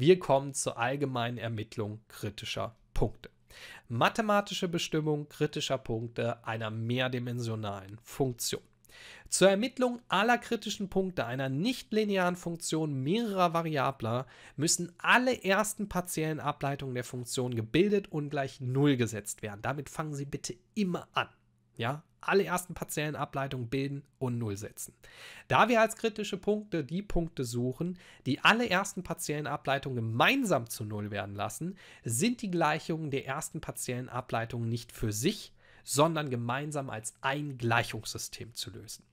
Wir kommen zur allgemeinen Ermittlung kritischer Punkte. Mathematische Bestimmung kritischer Punkte einer mehrdimensionalen Funktion. Zur Ermittlung aller kritischen Punkte einer nichtlinearen Funktion mehrerer Variabler müssen alle ersten partiellen Ableitungen der Funktion gebildet und gleich Null gesetzt werden. Damit fangen Sie bitte immer an. Ja, alle ersten partiellen Ableitungen bilden und Null setzen. Da wir als kritische Punkte die Punkte suchen, die alle ersten partiellen Ableitungen gemeinsam zu Null werden lassen, sind die Gleichungen der ersten partiellen Ableitungen nicht für sich, sondern gemeinsam als ein Gleichungssystem zu lösen.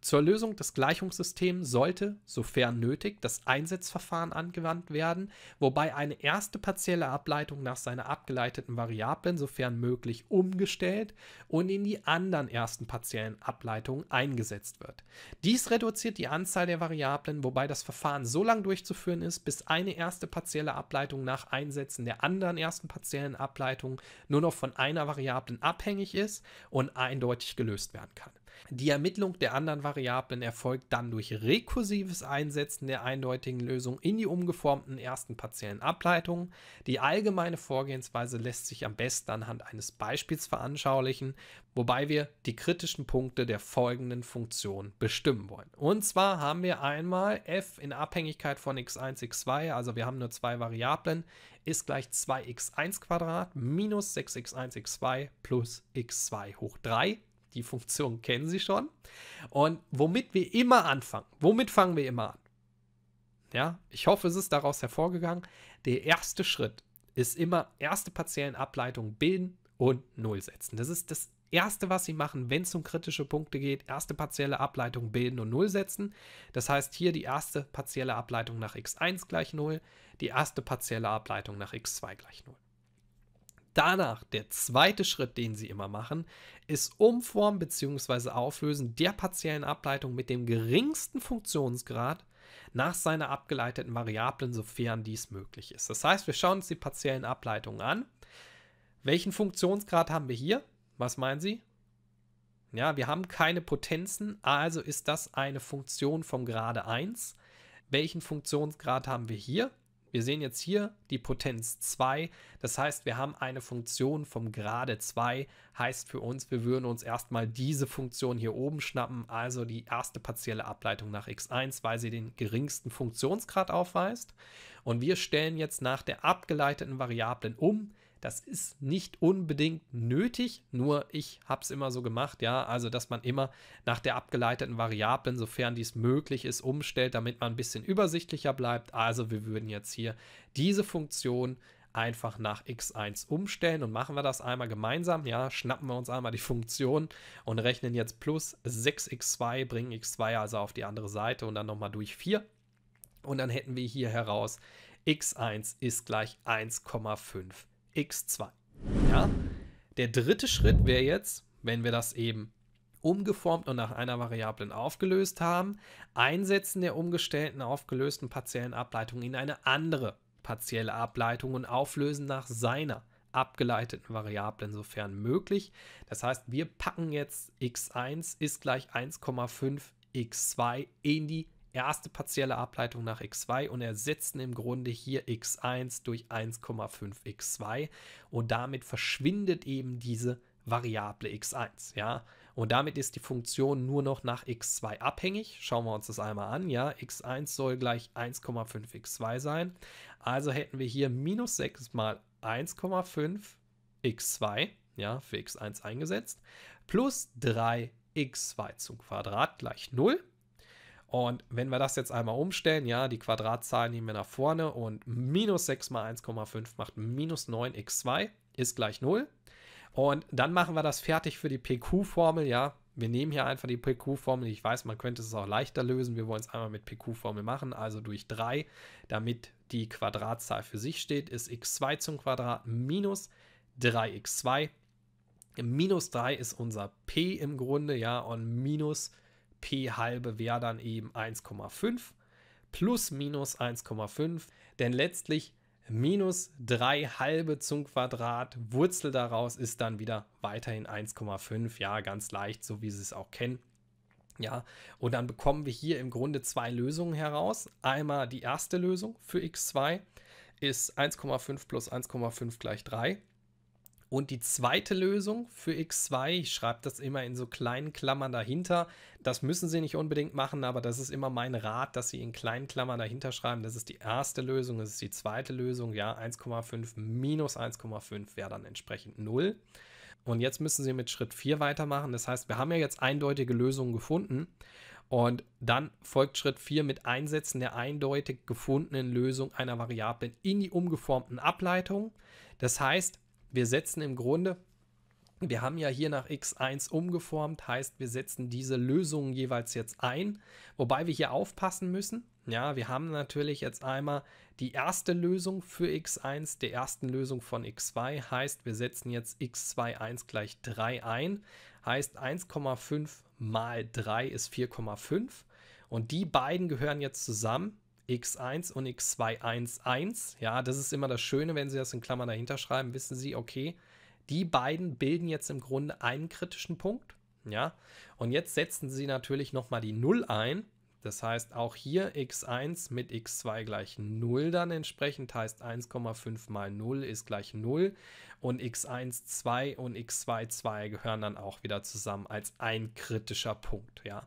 Zur Lösung des Gleichungssystems sollte, sofern nötig, das Einsetzverfahren angewandt werden, wobei eine erste partielle Ableitung nach seiner abgeleiteten Variablen, sofern möglich, umgestellt und in die anderen ersten partiellen Ableitungen eingesetzt wird. Dies reduziert die Anzahl der Variablen, wobei das Verfahren so lang durchzuführen ist, bis eine erste partielle Ableitung nach Einsetzen der anderen ersten partiellen Ableitungen nur noch von einer Variablen abhängig ist und eindeutig gelöst werden kann. Die Ermittlung der anderen Variablen erfolgt dann durch rekursives Einsetzen der eindeutigen Lösung in die umgeformten ersten partiellen Ableitungen. Die allgemeine Vorgehensweise lässt sich am besten anhand eines Beispiels veranschaulichen, wobei wir die kritischen Punkte der folgenden Funktion bestimmen wollen. Und zwar haben wir einmal f in Abhängigkeit von x1, x2, also wir haben nur zwei Variablen, ist gleich 2x1 Quadrat minus 6x1, x2 plus x2 hoch 3 die Funktion kennen Sie schon. Und womit wir immer anfangen, womit fangen wir immer an? Ja, ich hoffe, es ist daraus hervorgegangen. Der erste Schritt ist immer erste partiellen Ableitung bilden und Null setzen. Das ist das Erste, was Sie machen, wenn es um kritische Punkte geht, erste partielle Ableitung bilden und 0 setzen. Das heißt hier die erste partielle Ableitung nach x1 gleich 0, die erste partielle Ableitung nach x2 gleich 0. Danach, der zweite Schritt, den Sie immer machen, ist Umformen bzw. Auflösen der partiellen Ableitung mit dem geringsten Funktionsgrad nach seiner abgeleiteten Variablen, sofern dies möglich ist. Das heißt, wir schauen uns die partiellen Ableitungen an. Welchen Funktionsgrad haben wir hier? Was meinen Sie? Ja, wir haben keine Potenzen, also ist das eine Funktion vom Grade 1. Welchen Funktionsgrad haben wir hier? Wir sehen jetzt hier die Potenz 2. Das heißt, wir haben eine Funktion vom Grade 2. Heißt für uns, wir würden uns erstmal diese Funktion hier oben schnappen, also die erste partielle Ableitung nach x1, weil sie den geringsten Funktionsgrad aufweist. Und wir stellen jetzt nach der abgeleiteten Variablen um. Das ist nicht unbedingt nötig, nur ich habe es immer so gemacht, ja, also dass man immer nach der abgeleiteten Variablen, sofern dies möglich ist, umstellt, damit man ein bisschen übersichtlicher bleibt. Also wir würden jetzt hier diese Funktion einfach nach x1 umstellen und machen wir das einmal gemeinsam. Ja, schnappen wir uns einmal die Funktion und rechnen jetzt plus 6x2, bringen x2 also auf die andere Seite und dann nochmal durch 4. Und dann hätten wir hier heraus x1 ist gleich 1,5 x2. Ja? Der dritte Schritt wäre jetzt, wenn wir das eben umgeformt und nach einer Variablen aufgelöst haben, Einsetzen der umgestellten, aufgelösten partiellen Ableitung in eine andere partielle Ableitung und auflösen nach seiner abgeleiteten Variablen, sofern möglich. Das heißt, wir packen jetzt x1 ist gleich 1,5 x2 in die erste partielle Ableitung nach x2 und ersetzen im Grunde hier x1 durch 1,5x2 und damit verschwindet eben diese Variable x1, ja. Und damit ist die Funktion nur noch nach x2 abhängig. Schauen wir uns das einmal an, ja. x1 soll gleich 1,5x2 sein. Also hätten wir hier minus 6 mal 1,5x2, ja, für x1 eingesetzt, plus 3x2 zum Quadrat gleich 0. Und wenn wir das jetzt einmal umstellen, ja, die Quadratzahl nehmen wir nach vorne und minus 6 mal 1,5 macht minus 9x2 ist gleich 0. Und dann machen wir das fertig für die PQ-Formel, ja. Wir nehmen hier einfach die PQ-Formel. Ich weiß, man könnte es auch leichter lösen. Wir wollen es einmal mit PQ-Formel machen, also durch 3, damit die Quadratzahl für sich steht, ist x2 zum Quadrat minus 3x2. Minus 3 ist unser p im Grunde, ja, und minus 3. P halbe wäre dann eben 1,5 plus minus 1,5, denn letztlich minus 3 halbe zum Quadrat, Wurzel daraus ist dann wieder weiterhin 1,5, ja, ganz leicht, so wie Sie es auch kennen. Ja, und dann bekommen wir hier im Grunde zwei Lösungen heraus. Einmal die erste Lösung für x2 ist 1,5 plus 1,5 gleich 3. Und die zweite Lösung für x2, ich schreibe das immer in so kleinen Klammern dahinter, das müssen Sie nicht unbedingt machen, aber das ist immer mein Rat, dass Sie in kleinen Klammern dahinter schreiben, das ist die erste Lösung, das ist die zweite Lösung, ja, 1,5 minus 1,5 wäre dann entsprechend 0. Und jetzt müssen Sie mit Schritt 4 weitermachen, das heißt, wir haben ja jetzt eindeutige Lösungen gefunden und dann folgt Schritt 4 mit Einsetzen der eindeutig gefundenen Lösung einer Variablen in die umgeformten Ableitungen. Das heißt, wir setzen im Grunde, wir haben ja hier nach x1 umgeformt, heißt, wir setzen diese Lösungen jeweils jetzt ein, wobei wir hier aufpassen müssen. Ja, wir haben natürlich jetzt einmal die erste Lösung für x1, der ersten Lösung von x2, heißt, wir setzen jetzt x21 gleich 3 ein, heißt 1,5 mal 3 ist 4,5 und die beiden gehören jetzt zusammen x1 und x211. Ja, das ist immer das Schöne, wenn Sie das in Klammern dahinter schreiben, wissen Sie, okay, die beiden bilden jetzt im Grunde einen kritischen Punkt. Ja, und jetzt setzen Sie natürlich nochmal die 0 ein das heißt, auch hier x1 mit x2 gleich 0 dann entsprechend heißt 1,5 mal 0 ist gleich 0 und x1 2 und x2 2 gehören dann auch wieder zusammen als ein kritischer Punkt, ja.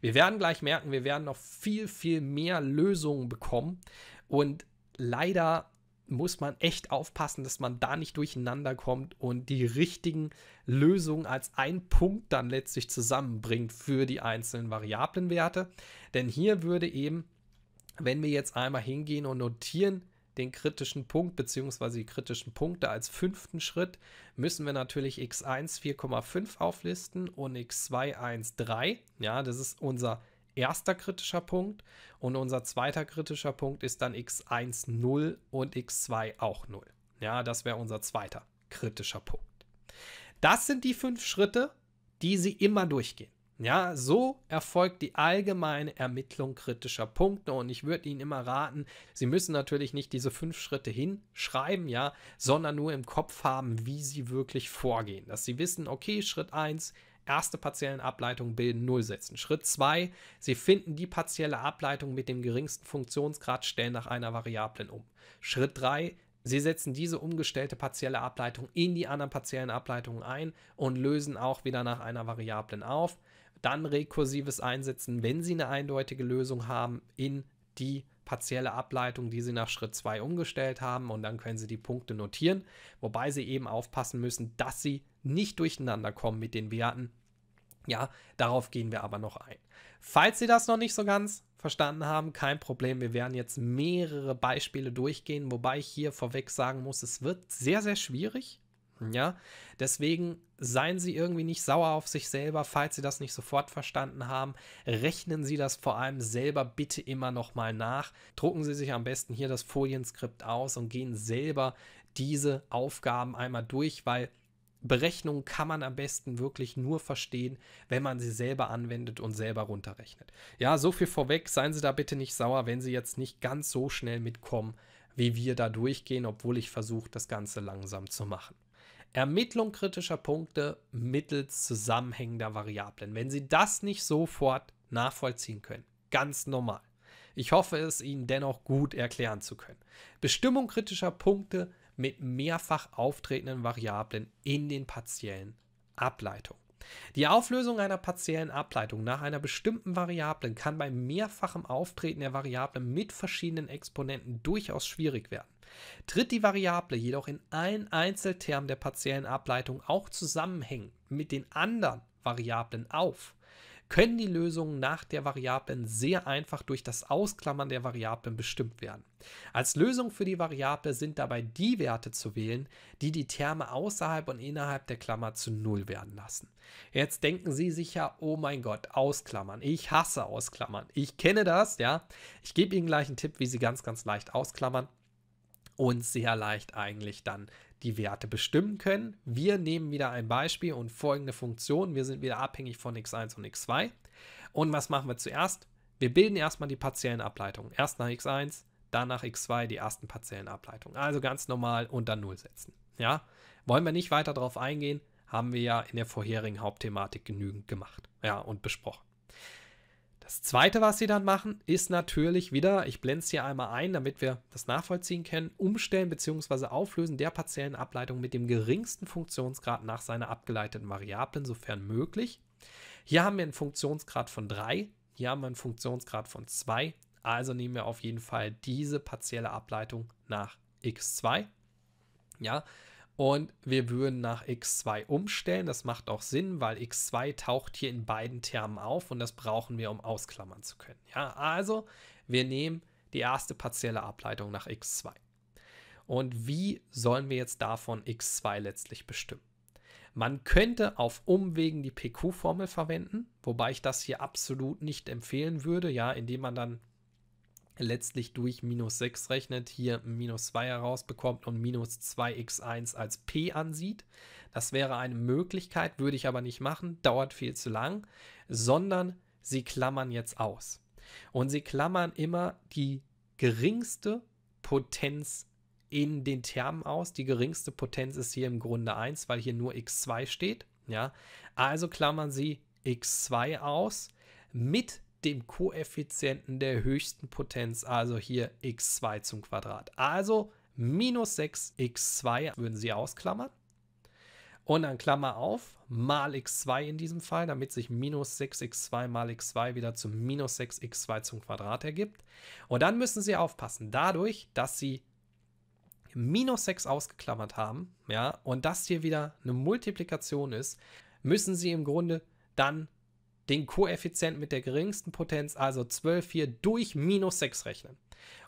Wir werden gleich merken, wir werden noch viel viel mehr Lösungen bekommen und leider muss man echt aufpassen, dass man da nicht durcheinander kommt und die richtigen Lösungen als ein Punkt dann letztlich zusammenbringt für die einzelnen Variablenwerte. Denn hier würde eben, wenn wir jetzt einmal hingehen und notieren, den kritischen Punkt bzw. die kritischen Punkte als fünften Schritt, müssen wir natürlich x1 4,5 auflisten und x2 1,3. Ja, das ist unser erster kritischer Punkt. Und unser zweiter kritischer Punkt ist dann x1 0 und x2 auch 0. Ja, das wäre unser zweiter kritischer Punkt. Das sind die fünf Schritte, die Sie immer durchgehen. Ja, so erfolgt die allgemeine Ermittlung kritischer Punkte und ich würde Ihnen immer raten, Sie müssen natürlich nicht diese fünf Schritte hinschreiben, ja, sondern nur im Kopf haben, wie Sie wirklich vorgehen. Dass Sie wissen, okay, Schritt 1, Erste partiellen Ableitungen bilden Nullsätzen. Schritt 2, Sie finden die partielle Ableitung mit dem geringsten Funktionsgrad, stellen nach einer Variablen um. Schritt 3, Sie setzen diese umgestellte partielle Ableitung in die anderen partiellen Ableitungen ein und lösen auch wieder nach einer Variablen auf. Dann rekursives Einsetzen, wenn Sie eine eindeutige Lösung haben, in die partielle Ableitung, die sie nach Schritt 2 umgestellt haben und dann können sie die Punkte notieren, wobei sie eben aufpassen müssen, dass sie nicht durcheinander kommen mit den Werten. Ja, darauf gehen wir aber noch ein. Falls Sie das noch nicht so ganz verstanden haben, kein Problem. Wir werden jetzt mehrere Beispiele durchgehen, wobei ich hier vorweg sagen muss, es wird sehr, sehr schwierig ja. Deswegen seien Sie irgendwie nicht sauer auf sich selber, falls Sie das nicht sofort verstanden haben. Rechnen Sie das vor allem selber bitte immer nochmal nach. Drucken Sie sich am besten hier das Folienskript aus und gehen selber diese Aufgaben einmal durch, weil Berechnungen kann man am besten wirklich nur verstehen, wenn man sie selber anwendet und selber runterrechnet. Ja, so viel vorweg, seien Sie da bitte nicht sauer, wenn Sie jetzt nicht ganz so schnell mitkommen, wie wir da durchgehen, obwohl ich versuche, das Ganze langsam zu machen. Ermittlung kritischer Punkte mittels zusammenhängender Variablen. Wenn Sie das nicht sofort nachvollziehen können, ganz normal. Ich hoffe es Ihnen dennoch gut erklären zu können. Bestimmung kritischer Punkte mit mehrfach auftretenden Variablen in den partiellen Ableitungen. Die Auflösung einer partiellen Ableitung nach einer bestimmten Variablen kann bei mehrfachem Auftreten der Variable mit verschiedenen Exponenten durchaus schwierig werden. Tritt die Variable jedoch in allen Einzeltermen der partiellen Ableitung auch zusammenhängend mit den anderen Variablen auf, können die Lösungen nach der Variablen sehr einfach durch das Ausklammern der Variablen bestimmt werden. Als Lösung für die Variable sind dabei die Werte zu wählen, die die Terme außerhalb und innerhalb der Klammer zu Null werden lassen. Jetzt denken Sie sich ja, oh mein Gott, ausklammern. Ich hasse ausklammern. Ich kenne das, ja. Ich gebe Ihnen gleich einen Tipp, wie Sie ganz, ganz leicht ausklammern und sehr leicht eigentlich dann die Werte bestimmen können. Wir nehmen wieder ein Beispiel und folgende Funktion. Wir sind wieder abhängig von x1 und x2. Und was machen wir zuerst? Wir bilden erstmal die partiellen Ableitungen. Erst nach x1, dann nach x2 die ersten partiellen Ableitungen. Also ganz normal und dann 0 setzen. Ja? Wollen wir nicht weiter darauf eingehen, haben wir ja in der vorherigen Hauptthematik genügend gemacht ja, und besprochen. Das zweite, was sie dann machen, ist natürlich wieder, ich blende es hier einmal ein, damit wir das nachvollziehen können, umstellen bzw. auflösen der partiellen Ableitung mit dem geringsten Funktionsgrad nach seiner abgeleiteten Variablen, sofern möglich. Hier haben wir einen Funktionsgrad von 3, hier haben wir einen Funktionsgrad von 2, also nehmen wir auf jeden Fall diese partielle Ableitung nach x2. Ja, und wir würden nach x2 umstellen. Das macht auch Sinn, weil x2 taucht hier in beiden Termen auf und das brauchen wir, um ausklammern zu können. Ja, also wir nehmen die erste partielle Ableitung nach x2. Und wie sollen wir jetzt davon x2 letztlich bestimmen? Man könnte auf Umwegen die PQ-Formel verwenden, wobei ich das hier absolut nicht empfehlen würde, ja, indem man dann letztlich durch minus 6 rechnet, hier minus 2 herausbekommt und minus 2x1 als p ansieht. Das wäre eine Möglichkeit, würde ich aber nicht machen, dauert viel zu lang, sondern sie klammern jetzt aus. Und sie klammern immer die geringste Potenz in den Termen aus. Die geringste Potenz ist hier im Grunde 1, weil hier nur x2 steht. Ja? Also klammern sie x2 aus mit dem Koeffizienten der höchsten Potenz, also hier x2 zum Quadrat. Also minus 6x2 würden Sie ausklammern. Und dann Klammer auf, mal x2 in diesem Fall, damit sich minus 6x2 mal x2 wieder zu minus 6x2 zum Quadrat ergibt. Und dann müssen Sie aufpassen, dadurch, dass Sie minus 6 ausgeklammert haben, ja, und das hier wieder eine Multiplikation ist, müssen Sie im Grunde dann den Koeffizient mit der geringsten Potenz, also 12 hier, durch minus 6 rechnen.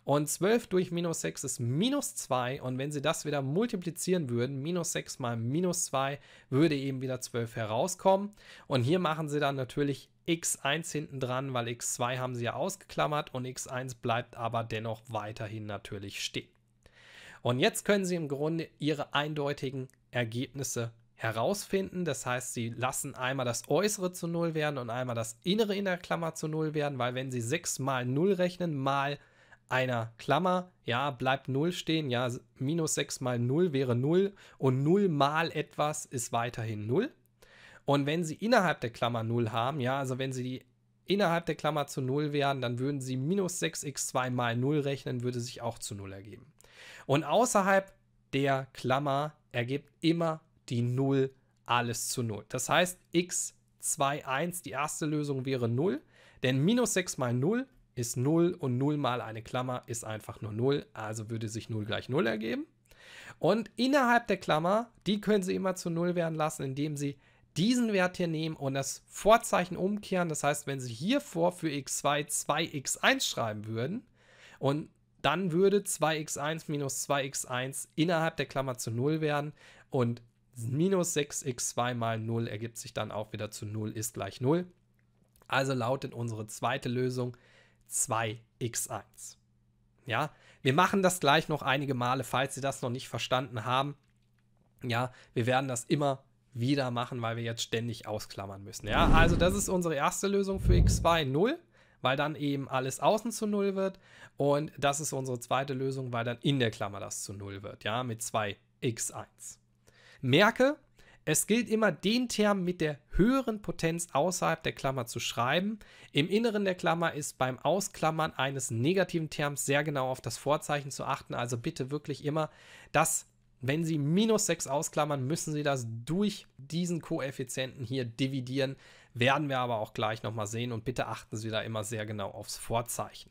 Und 12 durch minus 6 ist minus 2. Und wenn Sie das wieder multiplizieren würden, minus 6 mal minus 2, würde eben wieder 12 herauskommen. Und hier machen Sie dann natürlich x1 hinten dran, weil x2 haben Sie ja ausgeklammert und x1 bleibt aber dennoch weiterhin natürlich stehen. Und jetzt können Sie im Grunde Ihre eindeutigen Ergebnisse herausfinden. Das heißt, sie lassen einmal das Äußere zu Null werden und einmal das Innere in der Klammer zu Null werden, weil wenn sie 6 mal 0 rechnen, mal einer Klammer, ja, bleibt 0 stehen, ja, minus 6 mal 0 wäre 0 und 0 mal etwas ist weiterhin 0. Und wenn sie innerhalb der Klammer 0 haben, ja, also wenn sie die innerhalb der Klammer zu 0 wären, dann würden sie minus 6x2 mal 0 rechnen, würde sich auch zu 0 ergeben. Und außerhalb der Klammer ergibt immer die 0 alles zu 0. Das heißt, x 2, 1, die erste Lösung wäre 0, denn minus 6 mal 0 ist 0 und 0 mal eine Klammer ist einfach nur 0, also würde sich 0 gleich 0 ergeben. Und innerhalb der Klammer, die können Sie immer zu 0 werden lassen, indem Sie diesen Wert hier nehmen und das Vorzeichen umkehren. Das heißt, wenn Sie hier vor für x2 2x1 schreiben würden und dann würde 2x1 minus 2x1 innerhalb der Klammer zu 0 werden und Minus 6x2 mal 0 ergibt sich dann auch wieder zu 0 ist gleich 0. Also lautet unsere zweite Lösung 2x1. Ja, wir machen das gleich noch einige Male, falls Sie das noch nicht verstanden haben. Ja, wir werden das immer wieder machen, weil wir jetzt ständig ausklammern müssen. Ja, also das ist unsere erste Lösung für x2 0, weil dann eben alles außen zu 0 wird. Und das ist unsere zweite Lösung, weil dann in der Klammer das zu 0 wird. Ja, mit 2x1. Merke, es gilt immer, den Term mit der höheren Potenz außerhalb der Klammer zu schreiben. Im Inneren der Klammer ist beim Ausklammern eines negativen Terms sehr genau auf das Vorzeichen zu achten. Also bitte wirklich immer, dass, wenn Sie minus 6 ausklammern, müssen Sie das durch diesen Koeffizienten hier dividieren. Werden wir aber auch gleich nochmal sehen und bitte achten Sie da immer sehr genau aufs Vorzeichen.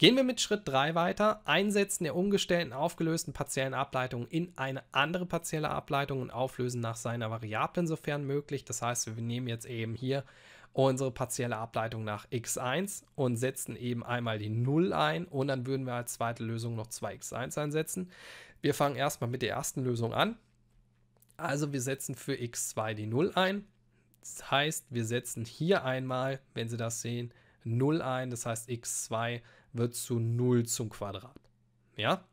Gehen wir mit Schritt 3 weiter. Einsetzen der umgestellten, aufgelösten partiellen Ableitung in eine andere partielle Ableitung und auflösen nach seiner Variablen, sofern möglich. Das heißt, wir nehmen jetzt eben hier unsere partielle Ableitung nach x1 und setzen eben einmal die 0 ein und dann würden wir als zweite Lösung noch 2x1 einsetzen. Wir fangen erstmal mit der ersten Lösung an. Also wir setzen für x2 die 0 ein. Das heißt, wir setzen hier einmal, wenn Sie das sehen, 0 ein. Das heißt, x2 wird zu 0 zum Quadrat. Ja?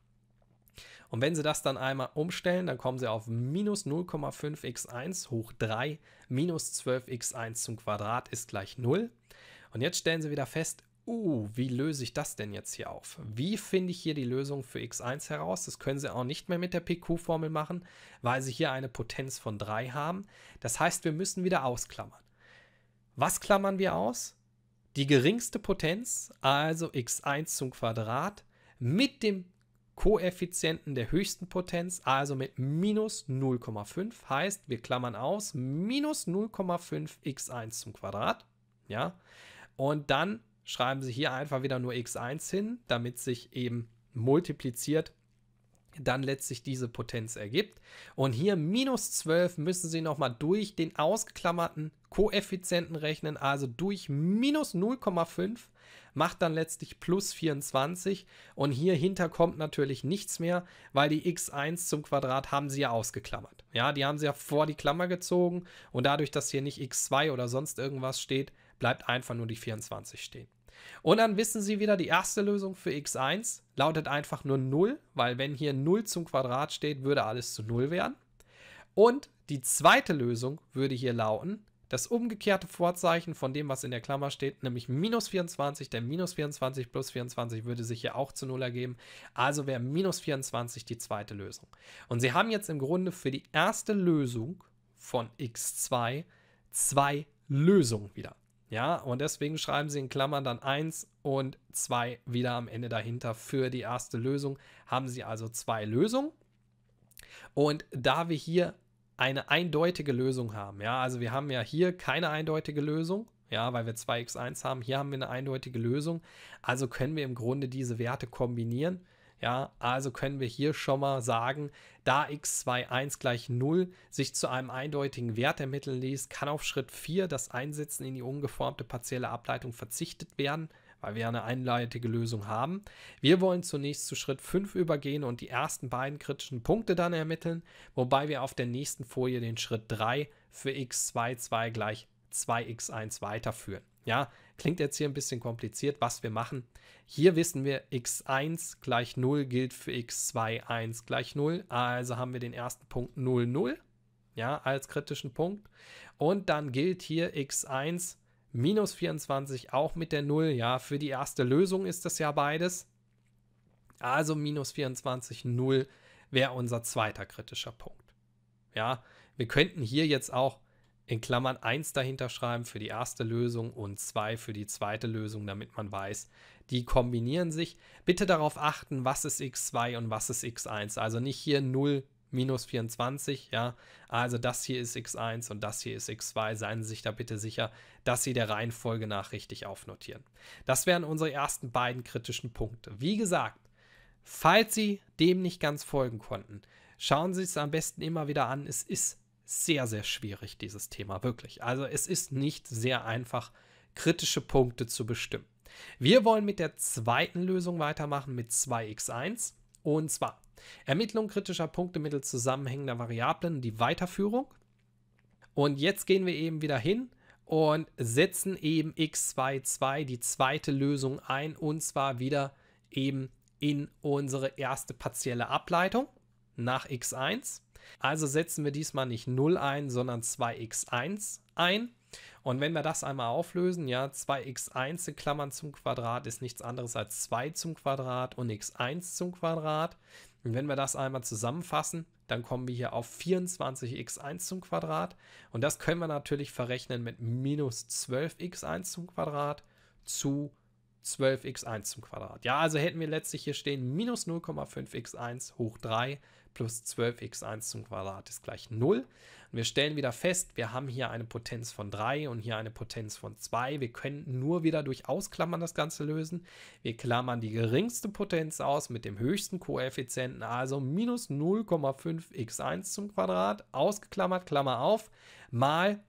Und wenn Sie das dann einmal umstellen, dann kommen Sie auf minus 0,5x1 hoch 3 minus 12x1 zum Quadrat ist gleich 0. Und jetzt stellen Sie wieder fest, uh, wie löse ich das denn jetzt hier auf? Wie finde ich hier die Lösung für x1 heraus? Das können Sie auch nicht mehr mit der PQ-Formel machen, weil Sie hier eine Potenz von 3 haben. Das heißt, wir müssen wieder ausklammern. Was klammern wir aus? die geringste Potenz, also x1 zum Quadrat, mit dem Koeffizienten der höchsten Potenz, also mit minus 0,5, heißt, wir klammern aus minus 0,5 x1 zum Quadrat, ja, und dann schreiben Sie hier einfach wieder nur x1 hin, damit sich eben multipliziert dann letztlich diese Potenz ergibt. Und hier minus 12 müssen Sie nochmal durch den ausgeklammerten Koeffizienten rechnen, also durch minus 0,5 macht dann letztlich plus 24 und hier hinter kommt natürlich nichts mehr, weil die x1 zum Quadrat haben sie ja ausgeklammert. Ja, die haben sie ja vor die Klammer gezogen und dadurch, dass hier nicht x2 oder sonst irgendwas steht, bleibt einfach nur die 24 stehen. Und dann wissen Sie wieder, die erste Lösung für x1 lautet einfach nur 0, weil wenn hier 0 zum Quadrat steht, würde alles zu 0 werden. Und die zweite Lösung würde hier lauten, das umgekehrte Vorzeichen von dem, was in der Klammer steht, nämlich minus 24, denn minus 24 plus 24 würde sich ja auch zu 0 ergeben. Also wäre minus 24 die zweite Lösung. Und Sie haben jetzt im Grunde für die erste Lösung von x2 zwei Lösungen wieder. Ja, und deswegen schreiben Sie in Klammern dann 1 und 2 wieder am Ende dahinter für die erste Lösung. Haben Sie also zwei Lösungen. Und da wir hier eine eindeutige Lösung haben. Ja, also wir haben ja hier keine eindeutige Lösung, ja, weil wir 2x1 haben. Hier haben wir eine eindeutige Lösung. Also können wir im Grunde diese Werte kombinieren. Ja, also können wir hier schon mal sagen, da x21 gleich 0 sich zu einem eindeutigen Wert ermitteln ließ, kann auf Schritt 4 das Einsetzen in die ungeformte partielle Ableitung verzichtet werden weil wir eine einleitige Lösung haben. Wir wollen zunächst zu Schritt 5 übergehen und die ersten beiden kritischen Punkte dann ermitteln, wobei wir auf der nächsten Folie den Schritt 3 für x22 gleich 2x1 weiterführen. Ja, klingt jetzt hier ein bisschen kompliziert, was wir machen. Hier wissen wir, x1 gleich 0 gilt für x2 1 gleich 0. Also haben wir den ersten Punkt 0, 0 ja, als kritischen Punkt. Und dann gilt hier x1 minus 24 auch mit der 0. Ja, für die erste Lösung ist das ja beides. Also minus 24, 0 wäre unser zweiter kritischer Punkt. Ja, wir könnten hier jetzt auch in Klammern 1 dahinter schreiben für die erste Lösung und 2 für die zweite Lösung, damit man weiß, die kombinieren sich. Bitte darauf achten, was ist x2 und was ist x1. Also nicht hier 0, minus 24, ja. Also das hier ist x1 und das hier ist x2. Seien Sie sich da bitte sicher, dass Sie der Reihenfolge nach richtig aufnotieren. Das wären unsere ersten beiden kritischen Punkte. Wie gesagt, falls Sie dem nicht ganz folgen konnten, schauen Sie es am besten immer wieder an. Es ist sehr, sehr schwierig, dieses Thema, wirklich. Also es ist nicht sehr einfach, kritische Punkte zu bestimmen. Wir wollen mit der zweiten Lösung weitermachen, mit 2x1. Und zwar Ermittlung kritischer Punkte mittels zusammenhängender Variablen, die Weiterführung. Und jetzt gehen wir eben wieder hin und setzen eben x22 die zweite Lösung ein und zwar wieder eben in unsere erste partielle Ableitung nach x1. Also setzen wir diesmal nicht 0 ein, sondern 2x1 ein und wenn wir das einmal auflösen, ja, 2x1 in Klammern zum Quadrat ist nichts anderes als 2 zum Quadrat und x1 zum Quadrat. Und wenn wir das einmal zusammenfassen, dann kommen wir hier auf 24x1 zum Quadrat. Und das können wir natürlich verrechnen mit minus 12x1 zum Quadrat zu 12x1 zum Quadrat. Ja, also hätten wir letztlich hier stehen minus 0,5x1 hoch 3 plus 12x1 zum Quadrat ist gleich 0. Und wir stellen wieder fest, wir haben hier eine Potenz von 3 und hier eine Potenz von 2. Wir können nur wieder durch Ausklammern das Ganze lösen. Wir klammern die geringste Potenz aus mit dem höchsten Koeffizienten, also minus 0,5x1 zum Quadrat, ausgeklammert, Klammer auf, mal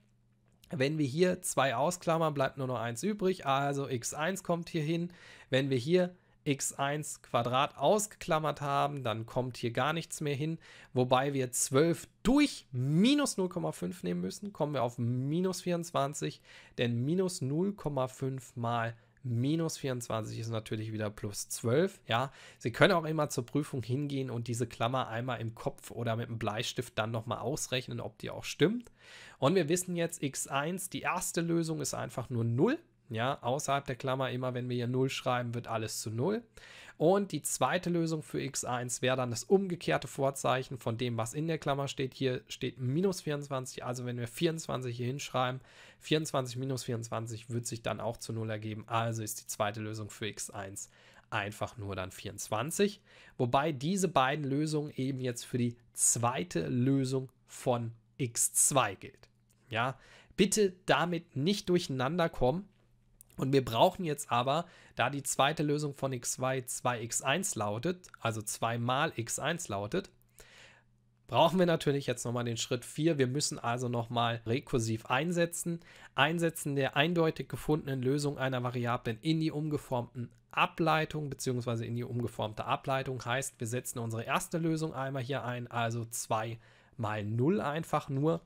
wenn wir hier 2 ausklammern, bleibt nur noch 1 übrig, also x1 kommt hier hin. Wenn wir hier x1 Quadrat ausgeklammert haben, dann kommt hier gar nichts mehr hin. Wobei wir 12 durch minus 0,5 nehmen müssen, kommen wir auf minus 24, denn minus 0,5 mal minus 24 ist natürlich wieder plus 12. Ja, Sie können auch immer zur Prüfung hingehen und diese Klammer einmal im Kopf oder mit dem Bleistift dann nochmal ausrechnen, ob die auch stimmt. Und wir wissen jetzt x1, die erste Lösung ist einfach nur 0. Ja, außerhalb der Klammer immer, wenn wir hier 0 schreiben, wird alles zu 0. Und die zweite Lösung für x1 wäre dann das umgekehrte Vorzeichen von dem, was in der Klammer steht. Hier steht minus 24, also wenn wir 24 hier hinschreiben, 24 minus 24 wird sich dann auch zu 0 ergeben. Also ist die zweite Lösung für x1 einfach nur dann 24. Wobei diese beiden Lösungen eben jetzt für die zweite Lösung von x2 gilt. Ja, bitte damit nicht durcheinander kommen und wir brauchen jetzt aber, da die zweite Lösung von x2 2x1 lautet, also 2 mal x1 lautet, brauchen wir natürlich jetzt nochmal den Schritt 4. Wir müssen also nochmal rekursiv einsetzen. Einsetzen der eindeutig gefundenen Lösung einer Variablen in die umgeformten Ableitung bzw. in die umgeformte Ableitung heißt, wir setzen unsere erste Lösung einmal hier ein, also 2 mal 0 einfach nur.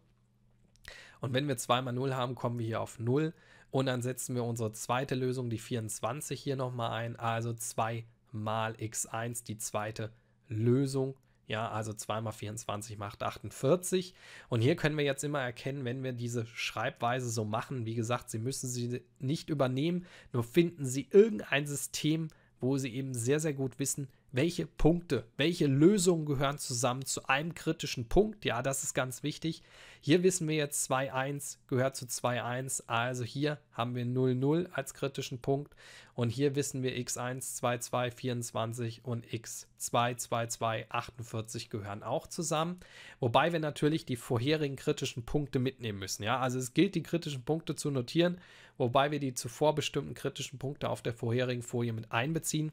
Und wenn wir 2 mal 0 haben, kommen wir hier auf 0. Und dann setzen wir unsere zweite Lösung, die 24, hier nochmal ein. Also 2 mal x1, die zweite Lösung. Ja, also 2 mal 24 macht 48. Und hier können wir jetzt immer erkennen, wenn wir diese Schreibweise so machen, wie gesagt, Sie müssen sie nicht übernehmen, nur finden Sie irgendein System, wo Sie eben sehr, sehr gut wissen, welche Punkte, welche Lösungen gehören zusammen zu einem kritischen Punkt. Ja, das ist ganz wichtig. Hier wissen wir jetzt 2,1 gehört zu 2,1. Also hier haben wir 0,0 als kritischen Punkt. Und hier wissen wir x1, 2-2, 24 und x2, 2-2, 48 gehören auch zusammen. Wobei wir natürlich die vorherigen kritischen Punkte mitnehmen müssen. Ja, also es gilt, die kritischen Punkte zu notieren, wobei wir die zuvor bestimmten kritischen Punkte auf der vorherigen Folie mit einbeziehen.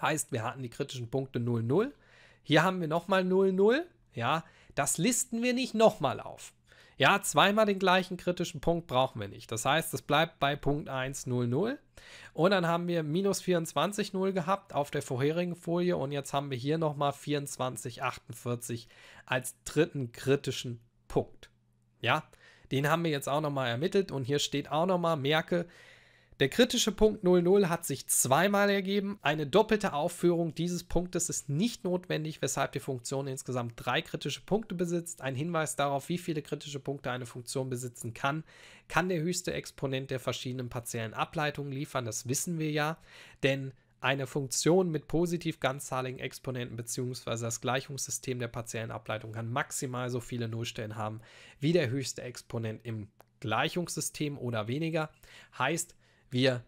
Heißt, wir hatten die kritischen Punkte 0,0. Hier haben wir nochmal 0,0. Ja, das listen wir nicht nochmal auf. Ja, zweimal den gleichen kritischen Punkt brauchen wir nicht. Das heißt, es bleibt bei Punkt 1, 0, 0. Und dann haben wir minus 24, 0 gehabt auf der vorherigen Folie. Und jetzt haben wir hier nochmal 24, 48 als dritten kritischen Punkt. Ja, den haben wir jetzt auch nochmal ermittelt. Und hier steht auch nochmal, merke, der kritische Punkt 00 hat sich zweimal ergeben. Eine doppelte Aufführung dieses Punktes ist nicht notwendig, weshalb die Funktion insgesamt drei kritische Punkte besitzt. Ein Hinweis darauf, wie viele kritische Punkte eine Funktion besitzen kann, kann der höchste Exponent der verschiedenen partiellen Ableitungen liefern. Das wissen wir ja, denn eine Funktion mit positiv ganzzahligen Exponenten bzw. das Gleichungssystem der partiellen Ableitung kann maximal so viele Nullstellen haben wie der höchste Exponent im Gleichungssystem oder weniger. Heißt, wir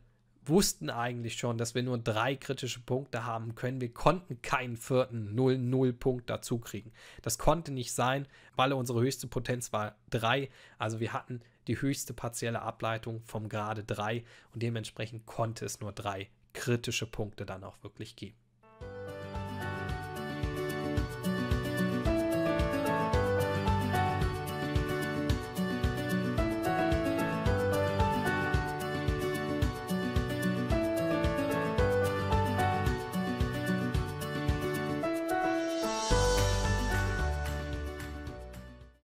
wussten eigentlich schon, dass wir nur drei kritische Punkte haben können. Wir konnten keinen vierten 0-0-Punkt dazu kriegen. Das konnte nicht sein, weil unsere höchste Potenz war 3. Also wir hatten die höchste partielle Ableitung vom Grade 3 und dementsprechend konnte es nur drei kritische Punkte dann auch wirklich geben.